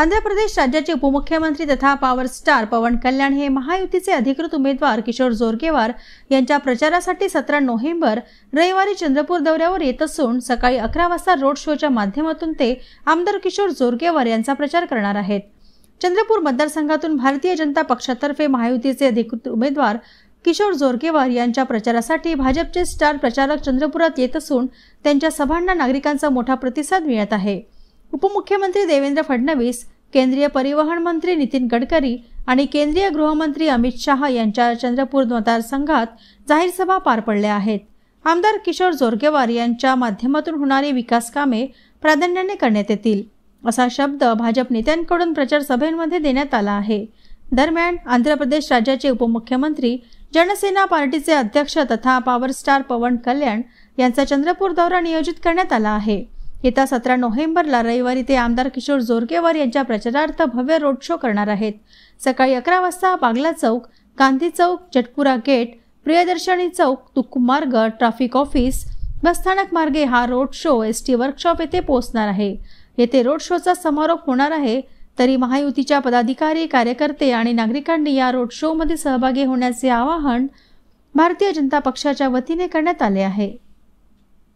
आंध्र प्रदेश राज्याचे उपमुख्यमंत्री तथा पॉवर स्टार पवन कल्याण हे महायुतीचे अधिकृत उमेदवार किशोर जोरगेवार यांच्या प्रचारासाठी सतरा नोव्हेंबर रविवारी चंद्रपूर दौऱ्यावर येत असून सकाळी अकरा वाजता रोड शोच्या माध्यमातून ते आमदार किशोर जोरगेवार यांचा प्रचार करणार आहेत चंद्रपूर मतदारसंघातून भारतीय जनता पक्षातर्फे महायुतीचे अधिकृत उमेदवार किशोर जोरगेवार यांच्या प्रचारासाठी भाजपचे स्टार प्रचारक चंद्रपुरात येत असून त्यांच्या सभांना नागरिकांचा मोठा प्रतिसाद मिळत आहे उपमुख्यमंत्री देवेंद्र फडणवीस केंद्रीय परिवहन मंत्री नितीन गडकरी आणि केंद्रीय गृहमंत्री अमित शहा यांच्या चंद्रपूर मतदारसंघात जाहीर सभा पार पडल्या आहेत आमदार किशोर जोरगेवार यांच्या माध्यमातून होणारी विकास कामे प्राधान्याने करण्यात येतील असा शब्द भाजप नेत्यांकडून प्रचार सभेमध्ये देण्यात आला आहे दरम्यान आंध्र प्रदेश राज्याचे उपमुख्यमंत्री जनसेना पार्टीचे अध्यक्ष तथा पॉवर स्टार पवन कल्याण यांचा चंद्रपूर दौरा नियोजित करण्यात आला आहे येत्या सतरा नोव्हेंबरला रविवारी ते आमदार किशोर जोरगेवार यांच्या प्रचारार्थ भव्य रोड शो करणार आहेत सकाळी अकरा वाजता बागला चौक गांधी चौक जटपुरा गेट प्रियदर्शनी चौक तुक मार्ग ट्रॅफिक ऑफिस बसस्थानक मार्गे हा road show S T workshop येथे पोहोचणार आहे येथे रोड शोचा समारोप होणार आहे तरी महायुतीच्या पदाधिकारी कार्यकर्ते आणि नागरिकांनी या रोड शोमध्ये सहभागी होण्याचे आवाहन भारतीय जनता पक्षाच्या वतीने करण्यात आले आहे